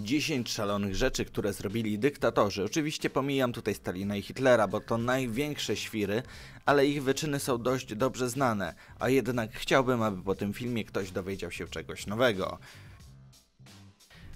10 szalonych rzeczy, które zrobili dyktatorzy. Oczywiście pomijam tutaj Stalina i Hitlera, bo to największe świry, ale ich wyczyny są dość dobrze znane, a jednak chciałbym, aby po tym filmie ktoś dowiedział się czegoś nowego.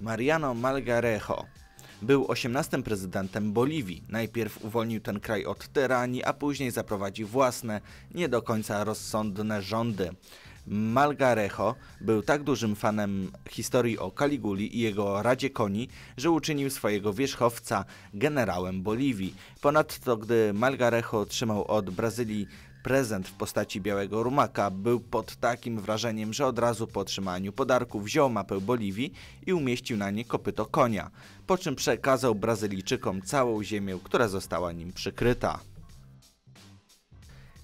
Mariano Malgarejo był 18 prezydentem Boliwii. Najpierw uwolnił ten kraj od tyranii, a później zaprowadził własne, nie do końca rozsądne rządy. Malgarejo był tak dużym fanem historii o Kaliguli i jego Radzie Koni, że uczynił swojego wierzchowca generałem Boliwii. Ponadto, gdy Malgarejo otrzymał od Brazylii prezent w postaci białego rumaka, był pod takim wrażeniem, że od razu po otrzymaniu podarku wziął mapę Boliwii i umieścił na nie kopyto konia, po czym przekazał Brazylijczykom całą ziemię, która została nim przykryta.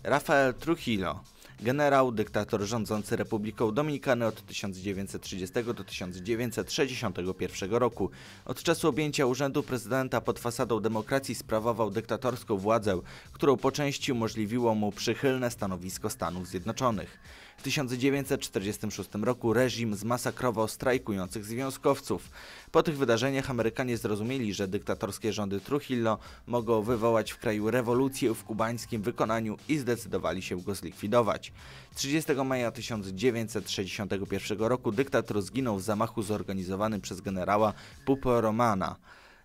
Rafael Trujillo generał, dyktator rządzący Republiką Dominikany od 1930 do 1961 roku. Od czasu objęcia urzędu prezydenta pod fasadą demokracji sprawował dyktatorską władzę, którą po części umożliwiło mu przychylne stanowisko Stanów Zjednoczonych. W 1946 roku reżim zmasakrował strajkujących związkowców. Po tych wydarzeniach Amerykanie zrozumieli, że dyktatorskie rządy Trujillo mogą wywołać w kraju rewolucję w kubańskim wykonaniu i zdecydowali się go zlikwidować. 30 maja 1961 roku dyktator zginął w zamachu zorganizowanym przez generała Pupo Romana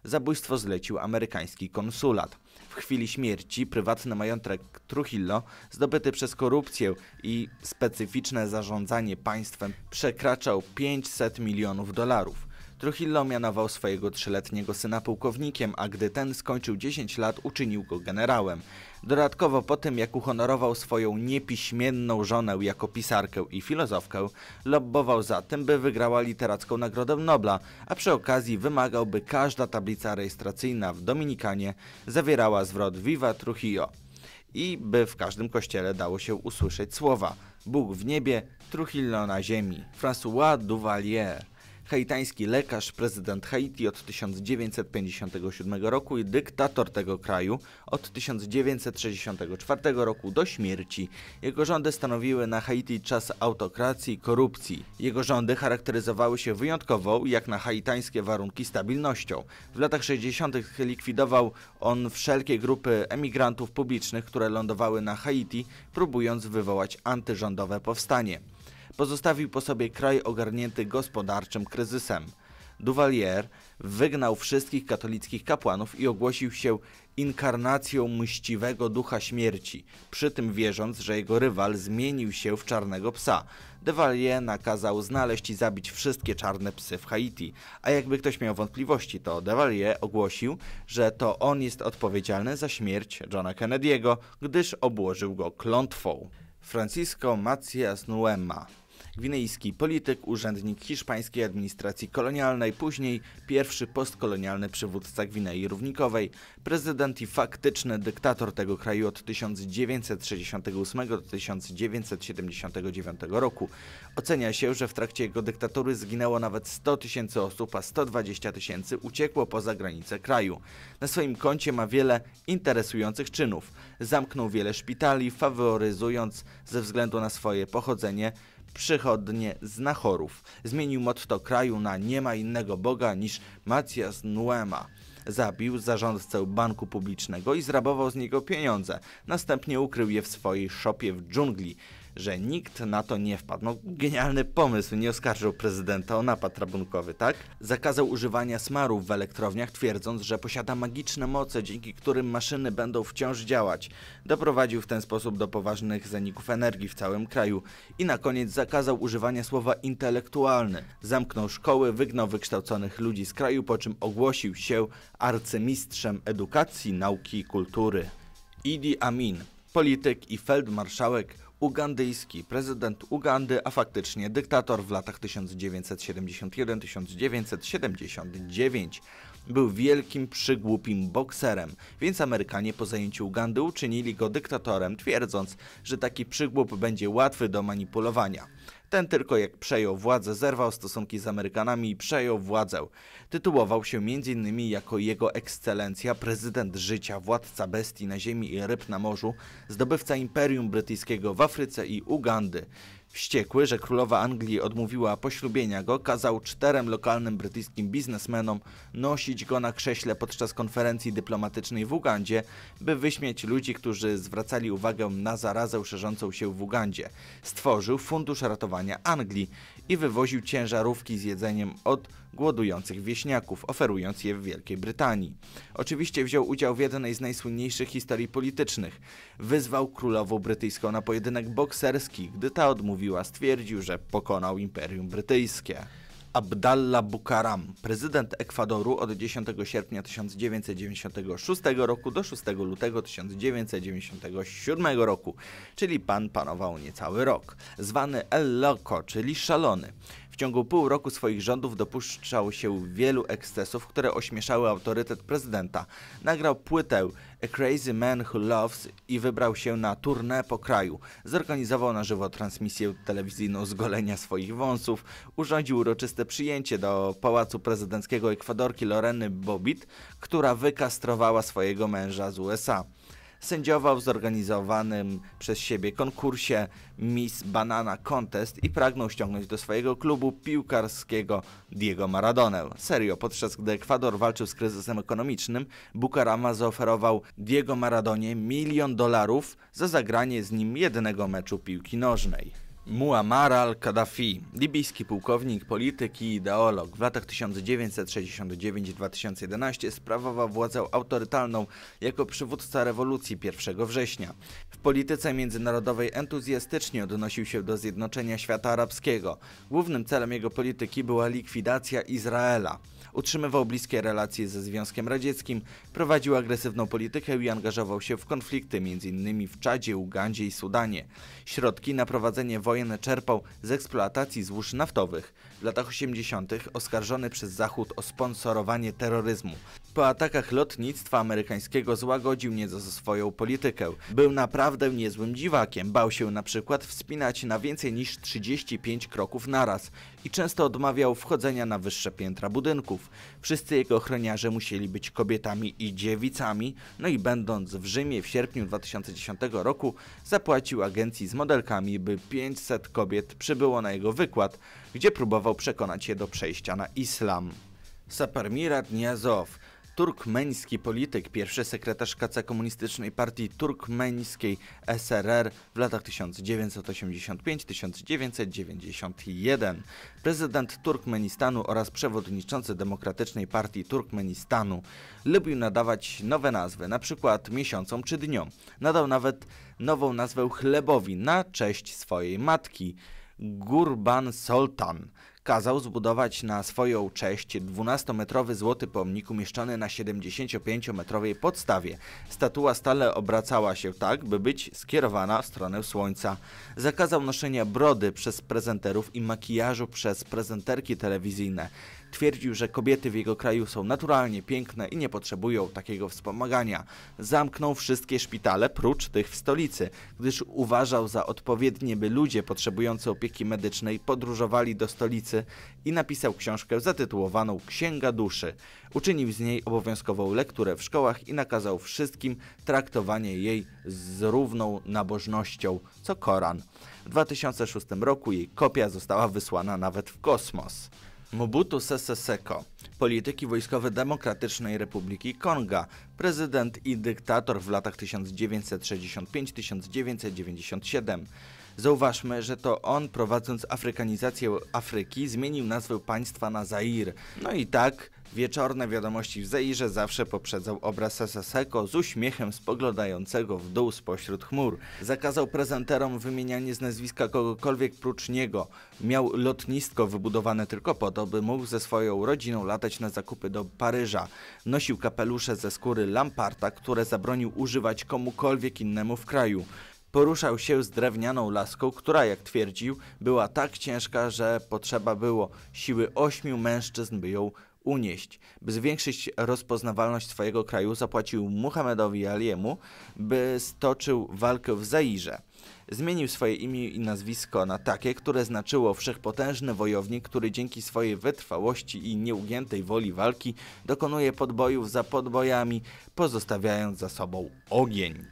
zabójstwo zlecił amerykański konsulat. W chwili śmierci prywatny majątek Trujillo, zdobyty przez korupcję i specyficzne zarządzanie państwem, przekraczał 500 milionów dolarów. Trujillo mianował swojego trzyletniego syna pułkownikiem, a gdy ten skończył 10 lat, uczynił go generałem. Dodatkowo po tym, jak uhonorował swoją niepiśmienną żonę jako pisarkę i filozofkę, lobbował za tym, by wygrała literacką Nagrodę Nobla, a przy okazji wymagał, by każda tablica rejestracyjna w Dominikanie zawierała zwrot Viva Trujillo i by w każdym kościele dało się usłyszeć słowa Bóg w niebie, Trujillo na ziemi. François Duvalier haitański lekarz, prezydent Haiti od 1957 roku i dyktator tego kraju od 1964 roku do śmierci. Jego rządy stanowiły na Haiti czas autokracji i korupcji. Jego rządy charakteryzowały się wyjątkową, jak na haitańskie warunki, stabilnością. W latach 60. likwidował on wszelkie grupy emigrantów publicznych, które lądowały na Haiti, próbując wywołać antyrządowe powstanie pozostawił po sobie kraj ogarnięty gospodarczym kryzysem. Duvalier wygnał wszystkich katolickich kapłanów i ogłosił się inkarnacją mściwego ducha śmierci, przy tym wierząc, że jego rywal zmienił się w czarnego psa. Duvalier nakazał znaleźć i zabić wszystkie czarne psy w Haiti, a jakby ktoś miał wątpliwości, to Duvalier ogłosił, że to on jest odpowiedzialny za śmierć Johna Kennedy'ego, gdyż obłożył go klątwą. Francisco Macias Nuema gwinejski polityk, urzędnik hiszpańskiej administracji kolonialnej, później pierwszy postkolonialny przywódca Gwinei Równikowej, prezydent i faktyczny dyktator tego kraju od 1968 do 1979 roku. Ocenia się, że w trakcie jego dyktatury zginęło nawet 100 tysięcy osób, a 120 tysięcy uciekło poza granice kraju. Na swoim koncie ma wiele interesujących czynów. Zamknął wiele szpitali, faworyzując ze względu na swoje pochodzenie przychodnie z Nachorów. Zmienił motto kraju na nie ma innego Boga niż Macias Nuema zabił zarządcę banku publicznego i zrabował z niego pieniądze. Następnie ukrył je w swojej szopie w dżungli że nikt na to nie wpadł. No genialny pomysł, nie oskarżył prezydenta o napad rabunkowy, tak? Zakazał używania smarów w elektrowniach, twierdząc, że posiada magiczne moce, dzięki którym maszyny będą wciąż działać. Doprowadził w ten sposób do poważnych zaników energii w całym kraju. I na koniec zakazał używania słowa intelektualny. Zamknął szkoły, wygnał wykształconych ludzi z kraju, po czym ogłosił się arcymistrzem edukacji, nauki i kultury. Idi Amin, polityk i feldmarszałek ugandyjski, prezydent Ugandy, a faktycznie dyktator w latach 1971-1979. Był wielkim, przygłupim bokserem, więc Amerykanie po zajęciu Ugandy uczynili go dyktatorem, twierdząc, że taki przygłup będzie łatwy do manipulowania. Ten tylko jak przejął władzę, zerwał stosunki z Amerykanami i przejął władzę. Tytułował się m.in. jako jego ekscelencja, prezydent życia, władca bestii na ziemi i ryb na morzu, zdobywca Imperium Brytyjskiego w Afryce i Ugandy. Wściekły, że królowa Anglii odmówiła poślubienia go, kazał czterem lokalnym brytyjskim biznesmenom nosić go na krześle podczas konferencji dyplomatycznej w Ugandzie, by wyśmieć ludzi, którzy zwracali uwagę na zarazę szerzącą się w Ugandzie. Stworzył Fundusz Ratowania Anglii i wywoził ciężarówki z jedzeniem od głodujących wieśniaków, oferując je w Wielkiej Brytanii. Oczywiście wziął udział w jednej z najsłynniejszych historii politycznych. Wyzwał królową brytyjską na pojedynek bokserski. Gdy ta odmówiła, stwierdził, że pokonał Imperium Brytyjskie. Abdallah Bucaram, prezydent Ekwadoru od 10 sierpnia 1996 roku do 6 lutego 1997 roku, czyli pan panował niecały rok, zwany El Loco, czyli szalony. W ciągu pół roku swoich rządów dopuszczał się wielu ekscesów, które ośmieszały autorytet prezydenta. Nagrał płytę A Crazy Man Who Loves i wybrał się na tournée po kraju. Zorganizował na żywo transmisję telewizyjną z golenia swoich wąsów, urządził uroczyste przyjęcie do Pałacu Prezydenckiego Ekwadorki Loreny Bobit, która wykastrowała swojego męża z USA sędziował w zorganizowanym przez siebie konkursie Miss Banana Contest i pragnął ściągnąć do swojego klubu piłkarskiego Diego Maradonę. Serio, podczas gdy Ekwador walczył z kryzysem ekonomicznym, Bukarama zaoferował Diego Maradonie milion dolarów za zagranie z nim jednego meczu piłki nożnej. Muammar al-Kaddafi, libijski pułkownik, polityk i ideolog, w latach 1969-2011 sprawował władzę autorytalną jako przywódca rewolucji 1 września. W polityce międzynarodowej entuzjastycznie odnosił się do zjednoczenia świata arabskiego. Głównym celem jego polityki była likwidacja Izraela. Utrzymywał bliskie relacje ze Związkiem Radzieckim, prowadził agresywną politykę i angażował się w konflikty, m.in. w Czadzie, Ugandzie i Sudanie. Środki na prowadzenie wojny wojen czerpał z eksploatacji złóż naftowych. W latach 80. oskarżony przez Zachód o sponsorowanie terroryzmu po atakach lotnictwa amerykańskiego złagodził nieco swoją politykę. Był naprawdę niezłym dziwakiem, bał się na przykład wspinać na więcej niż 35 kroków naraz i często odmawiał wchodzenia na wyższe piętra budynków. Wszyscy jego ochroniarze musieli być kobietami i dziewicami, no i będąc w Rzymie w sierpniu 2010 roku zapłacił agencji z modelkami, by 500 kobiet przybyło na jego wykład, gdzie próbował przekonać je do przejścia na islam. Sapermira Dniazow turkmeński polityk, pierwszy sekretarz KC Komunistycznej Partii Turkmeńskiej SRR w latach 1985-1991, prezydent Turkmenistanu oraz przewodniczący Demokratycznej Partii Turkmenistanu. Lubił nadawać nowe nazwy, na przykład miesiącom czy dniom. Nadał nawet nową nazwę chlebowi na cześć swojej matki. Gurban Sultan kazał zbudować na swoją cześć 12-metrowy złoty pomnik umieszczony na 75-metrowej podstawie. Statua stale obracała się tak, by być skierowana w stronę słońca. Zakazał noszenia brody przez prezenterów i makijażu przez prezenterki telewizyjne. Twierdził, że kobiety w jego kraju są naturalnie piękne i nie potrzebują takiego wspomagania. Zamknął wszystkie szpitale, prócz tych w stolicy, gdyż uważał za odpowiednie, by ludzie potrzebujący opieki medycznej podróżowali do stolicy i napisał książkę zatytułowaną Księga Duszy. Uczynił z niej obowiązkową lekturę w szkołach i nakazał wszystkim traktowanie jej z równą nabożnością, co Koran. W 2006 roku jej kopia została wysłana nawet w kosmos. Mobutu Sese Seko, polityki wojskowe Demokratycznej Republiki Konga, prezydent i dyktator w latach 1965-1997. Zauważmy, że to on prowadząc afrykanizację Afryki zmienił nazwę państwa na Zair. No i tak Wieczorne wiadomości w Zairze zawsze poprzedzał obraz Seseko z uśmiechem spoglądającego w dół spośród chmur. Zakazał prezenterom wymienianie z nazwiska kogokolwiek prócz niego. Miał lotnisko wybudowane tylko po to, by mógł ze swoją rodziną latać na zakupy do Paryża. Nosił kapelusze ze skóry lamparta, które zabronił używać komukolwiek innemu w kraju. Poruszał się z drewnianą laską, która, jak twierdził, była tak ciężka, że potrzeba było siły ośmiu mężczyzn, by ją unieść. By zwiększyć rozpoznawalność swojego kraju, zapłacił Muhammedowi Aliemu, by stoczył walkę w Zairze. Zmienił swoje imię i nazwisko na takie, które znaczyło wszechpotężny wojownik, który dzięki swojej wytrwałości i nieugiętej woli walki dokonuje podbojów za podbojami, pozostawiając za sobą ogień.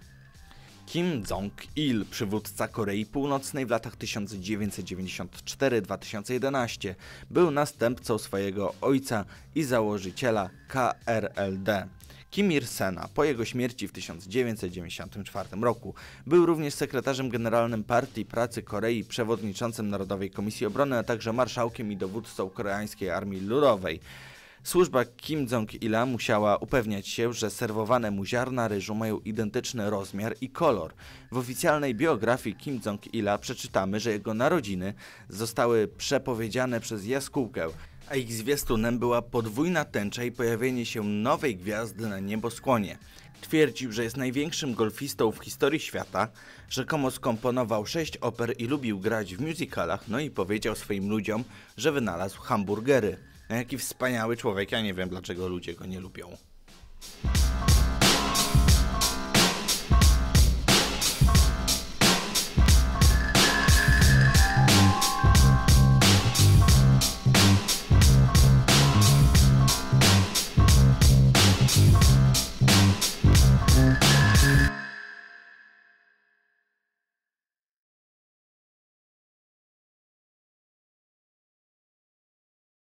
Kim Jong-il, przywódca Korei Północnej w latach 1994-2011, był następcą swojego ojca i założyciela KRLD. Kim Il-sena po jego śmierci w 1994 roku. Był również sekretarzem generalnym Partii Pracy Korei, przewodniczącym Narodowej Komisji Obrony, a także marszałkiem i dowódcą Koreańskiej Armii Ludowej. Służba Kim Jong-ila musiała upewniać się, że serwowane mu ziarna ryżu mają identyczny rozmiar i kolor. W oficjalnej biografii Kim Jong-ila przeczytamy, że jego narodziny zostały przepowiedziane przez jaskółkę, a ich zwiastunem była podwójna tęcza i pojawienie się nowej gwiazdy na nieboskłonie. Twierdził, że jest największym golfistą w historii świata, rzekomo skomponował sześć oper i lubił grać w musicalach, no i powiedział swoim ludziom, że wynalazł hamburgery. No jaki wspaniały człowiek. Ja nie wiem, dlaczego ludzie go nie lubią.